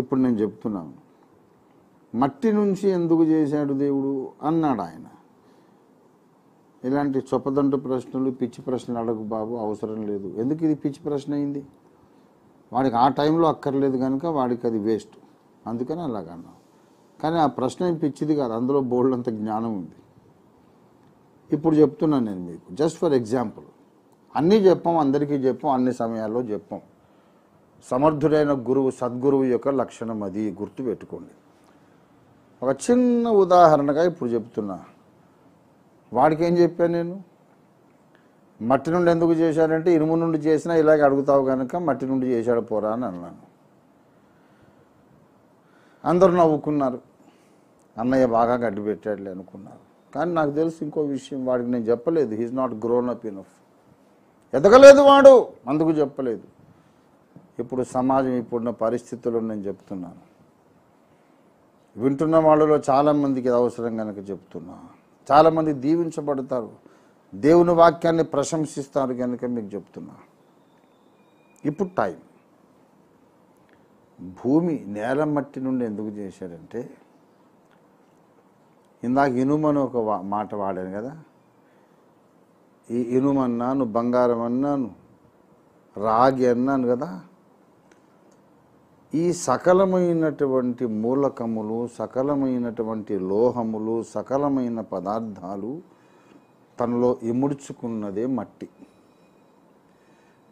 ఇప్పుడు నేను చెప్తున్నాను మట్టి నుంచి ఎందుకు చేశాడు దేవుడు అన్నాడు ఆయన ఇలాంటి చొప్పదంటు ప్రశ్నలు పిచ్చి ప్రశ్నలు అడగు బాబు అవసరం లేదు ఎందుకు ఇది పిచ్చి ప్రశ్న అయింది వాడికి ఆ టైంలో అక్కర్లేదు కనుక వాడికి అది వేస్ట్ అందుకని అన్నాం కానీ ఆ ప్రశ్న ఏం పిచ్చిది కాదు అందులో బోల్డ్ అంత జ్ఞానం ఉంది ఇప్పుడు చెప్తున్నాను నేను మీకు జస్ట్ ఫర్ ఎగ్జాంపుల్ అన్నీ చెప్పాం అందరికీ చెప్పాం అన్ని సమయాల్లో చెప్పాం సమర్థుడైన గురువు సద్గురువు యొక్క లక్షణం అది గుర్తుపెట్టుకోండి ఒక చిన్న ఉదాహరణగా ఇప్పుడు చెప్తున్నా వాడికి ఏం చెప్పాను నేను మట్టి నుండి ఎందుకు చేశానంటే ఇనుము నుండి చేసినా ఇలాగే అడుగుతావు కనుక మట్టి నుండి చేశాడు పోరా అని అన్నాను అందరూ నవ్వుకున్నారు అన్నయ్య బాగా గడ్డి పెట్టాడు అనుకున్నారు కానీ నాకు తెలుసు ఇంకో విషయం వాడికి నేను చెప్పలేదు హీస్ నాట్ గ్రోన్ అప్ ఇన్ఫ్ ఎదగలేదు వాడు అందుకు చెప్పలేదు ఇప్పుడు సమాజం ఇప్పుడున్న పరిస్థితుల్లో నేను చెప్తున్నాను వింటున్న వాళ్ళలో చాలామందికి అవసరం కనుక చెప్తున్నా చాలామంది దీవించబడతారు దేవుని వాక్యాన్ని ప్రశంసిస్తారు కనుక మీకు చెప్తున్నా ఇప్పుడు టైం భూమి నేల మట్టి నుండి ఎందుకు చేశారంటే ఇందాక ఇనుమని ఒక మాట వాడాను కదా ఈ ఇనుమన్నాను బంగారం అన్నాను రాగి అన్నాను కదా ఈ సకలమైనటువంటి మూలకములు సకలమైనటువంటి లోహములు సకలమైన పదార్థాలు తనలో ఇముడుచుకున్నదే మట్టి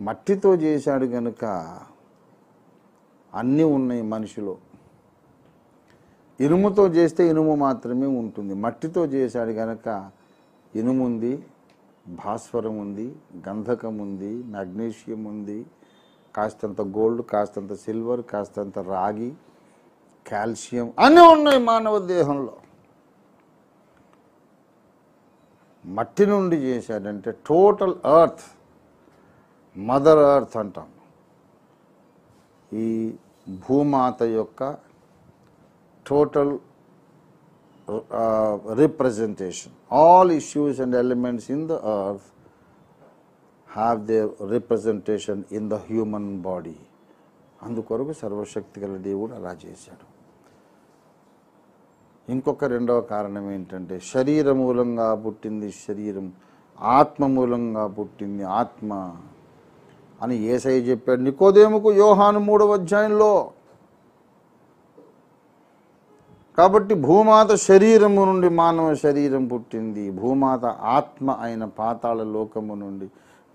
మట్టితో చేశాడు గనుక అన్నీ ఉన్నాయి మనిషిలో ఇనుముతో చేస్తే ఇనుము మాత్రమే ఉంటుంది మట్టితో చేశాడు గనక ఇనుముంది భాస్వరం ఉంది గంధకం ఉంది మ్యాగ్నీషియం ఉంది కాస్తంత గోల్డ్ కాస్తంత సిల్వర్ కాస్తంత రాగి కాల్షియం అన్నీ ఉన్నాయి మానవ దేహంలో మట్టి నుండి చేశాడంటే టోటల్ ఎర్త్ మదర్ ఎర్త్ అంటాం ఈ భూమాత యొక్క total representation all issues and elements in the earth have they representation in the human body అందుకొరకు సర్వశక్తి గల దేవుడు అలా చేశాడు ఇంకొక రెండవ కారణం ఏంటంటే శరీర మూలంగా పుట్టింది శరీరం ఆత్మ మూలంగా పుట్టింది ఆత్మ అని ఏసై చెప్పాడు నికోదేముకు యోహాను మూడవ అధ్యాయంలో కాబట్టి భూమాత శరీరము నుండి మానవ శరీరం పుట్టింది భూమాత ఆత్మ అయిన పాతాళ లోకము నుండి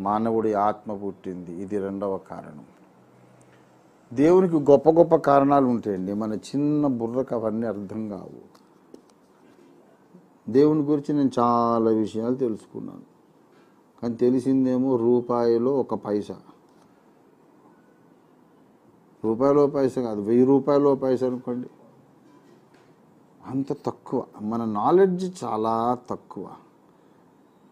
మానవుడి ఆత్మ పుట్టింది ఇది రెండవ కారణం దేవునికి గొప్ప గొప్ప కారణాలు ఉంటాయండి మన చిన్న బుర్రకు అవన్నీ అర్థం కావు దేవుని గురించి నేను చాలా విషయాలు తెలుసుకున్నాను కానీ తెలిసిందేమో రూపాయిలో ఒక పైసా రూపాయలో పైసా కాదు వెయ్యి రూపాయలు పైసా అనుకోండి అంత తక్కువ మన నాలెడ్జ్ చాలా తక్కువ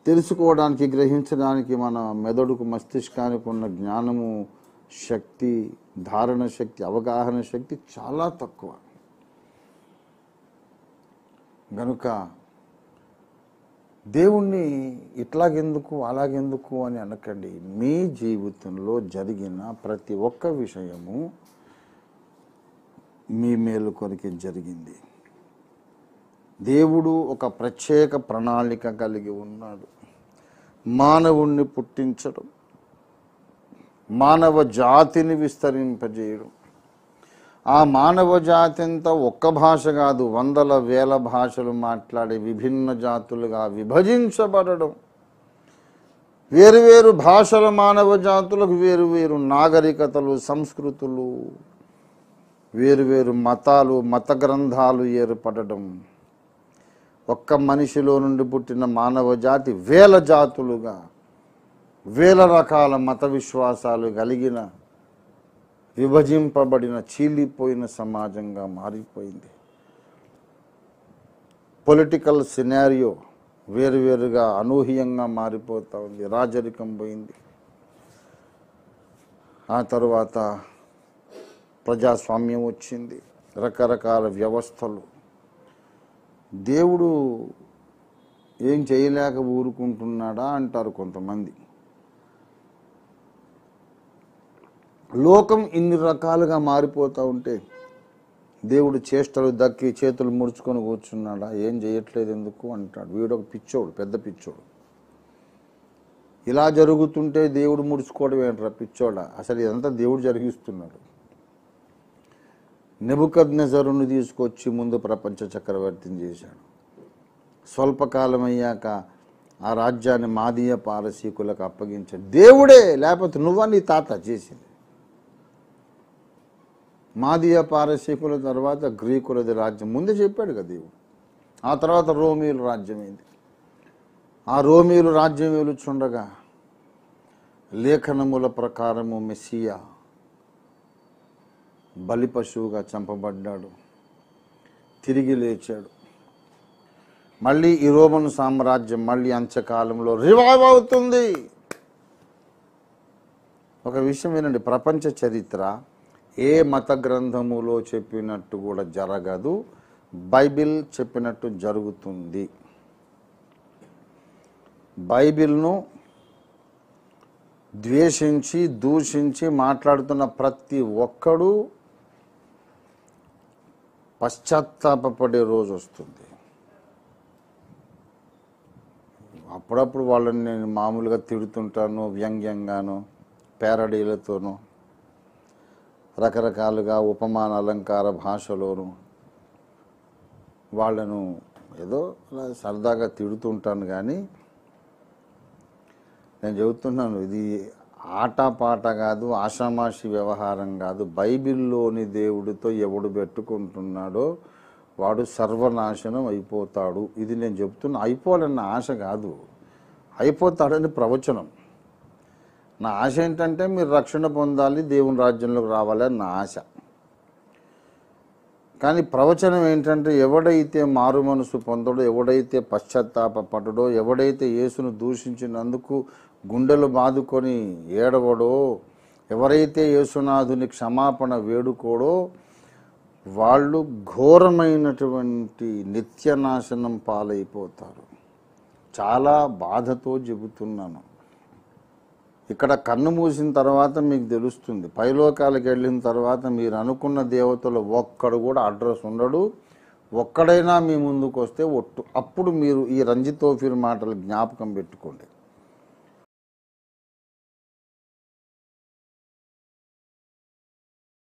తెలుసుకోవడానికి గ్రహించడానికి మన మెదడుకు మస్తిష్కానికి ఉన్న జ్ఞానము శక్తి ధారణ శక్తి అవగాహన శక్తి చాలా తక్కువ గనుక దేవుణ్ణి ఇట్లాగెందుకు అలాగెందుకు అని అనకండి మీ జీవితంలో జరిగిన ప్రతి ఒక్క విషయము మీ మేలు కొరకే జరిగింది దేవుడు ఒక ప్రత్యేక ప్రణాళిక కలిగి ఉన్నాడు మానవుణ్ణి పుట్టించడం మానవ జాతిని విస్తరింపజేయడం ఆ మానవ జాతి అంతా ఒక్క భాష కాదు వందల వేల భాషలు మాట్లాడే విభిన్న జాతులుగా విభజించబడడం వేరువేరు భాషల మానవ జాతులకు వేరువేరు నాగరికతలు సంస్కృతులు వేరువేరు మతాలు మత గ్రంథాలు ఏర్పడడం ఒక్క మనిషిలో నుండి పుట్టిన మానవ జాతి వేల జాతులుగా వేల రకాల మత విశ్వాసాలు కలిగిన విభజింపబడిన చీలిపోయిన సమాజంగా మారిపోయింది పొలిటికల్ సినారియో వేరువేరుగా అనూహ్యంగా మారిపోతూ ఉంది రాజరికం పోయింది ఆ తర్వాత ప్రజాస్వామ్యం వచ్చింది రకరకాల వ్యవస్థలు దేవుడు ఏం చేయలేక ఊరుకుంటున్నాడా అంటారు కొంతమంది లోకం ఇన్ని రకాలుగా మారిపోతూ ఉంటే దేవుడు చేష్టలు దక్కి చేతులు ముడుచుకొని కూర్చున్నాడా ఏం చేయట్లేదు ఎందుకు అంటాడు వీడు ఒక పిచ్చోడు పెద్ద పిచ్చోడు ఇలా జరుగుతుంటే దేవుడు ముడుచుకోవడం ఏంట్రా పిచ్చోడా అసలు ఇదంతా దేవుడు జరిగిస్తున్నాడు నిబుకద్ నజరును తీసుకొచ్చి ముందు ప్రపంచ చక్రవర్తిని చేశాడు స్వల్పకాలం అయ్యాక ఆ రాజ్యాన్ని మాదీయ పారసీకులకు అప్పగించాడు దేవుడే లేకపోతే నువ్వా నీ తాత చేసింది మాదీయ పారసీకుల తర్వాత గ్రీకులది రాజ్యం ముందే చెప్పాడు కదా దేవుడు ఆ తర్వాత రోమియుల రాజ్యం ఆ రోమియులు రాజ్యం చూడగా లేఖనముల ప్రకారము మెస్సియా బలి పశువుగా చంపబడ్డాడు తిరిగి లేచాడు మళ్ళీ ఈ రోమన్ సామ్రాజ్యం మళ్ళీ అంచకాలంలో రివైవ్ అవుతుంది ఒక విషయం ఏంటండి ప్రపంచ చరిత్ర ఏ మత గ్రంథములో చెప్పినట్టు కూడా జరగదు బైబిల్ చెప్పినట్టు జరుగుతుంది బైబిల్ను ద్వేషించి దూషించి మాట్లాడుతున్న ప్రతి ఒక్కడు పశ్చాత్తాపడే రోజు వస్తుంది అప్పుడప్పుడు వాళ్ళని నేను మామూలుగా తిడుతుంటాను వ్యంగ్యంగాను పేరడీలతోనూ రకరకాలుగా ఉపమాన అలంకార భాషలోను వాళ్ళను ఏదో అలా సరదాగా తిడుతుంటాను కానీ నేను చెబుతున్నాను ఇది ఆటపాట కాదు ఆషామాషి వ్యవహారం కాదు బైబిల్లోని దేవుడితో ఎవడు పెట్టుకుంటున్నాడో వాడు సర్వనాశనం అయిపోతాడు ఇది నేను చెప్తున్న అయిపోవాలన్న ఆశ కాదు అయిపోతాడని ప్రవచనం నా ఆశ ఏంటంటే మీరు రక్షణ పొందాలి దేవుని రాజ్యంలోకి రావాలి అన్న ఆశ కానీ ప్రవచనం ఏంటంటే ఎవడైతే మారు మనసు పొందడో ఎవడైతే పశ్చాత్తాపడో ఎవడైతే యేసును దూషించినందుకు గుండెలు బాదుకొని ఏడవడో ఎవరైతే యేసునాథుని క్షమాపణ వేడుకోడో వాళ్ళు ఘోరమైనటువంటి నిత్యనాశనం పాలైపోతారు చాలా బాధతో చెబుతున్నాను ఇక్కడ కన్ను మూసిన తర్వాత మీకు తెలుస్తుంది పైలోకాలకు వెళ్ళిన తర్వాత మీరు అనుకున్న దేవతలు ఒక్కడు కూడా అడ్రస్ ఉండడు ఒక్కడైనా మీ ముందుకు వస్తే ఒట్టు అప్పుడు మీరు ఈ రంజితోఫీర్ మాటలు జ్ఞాపకం పెట్టుకోండి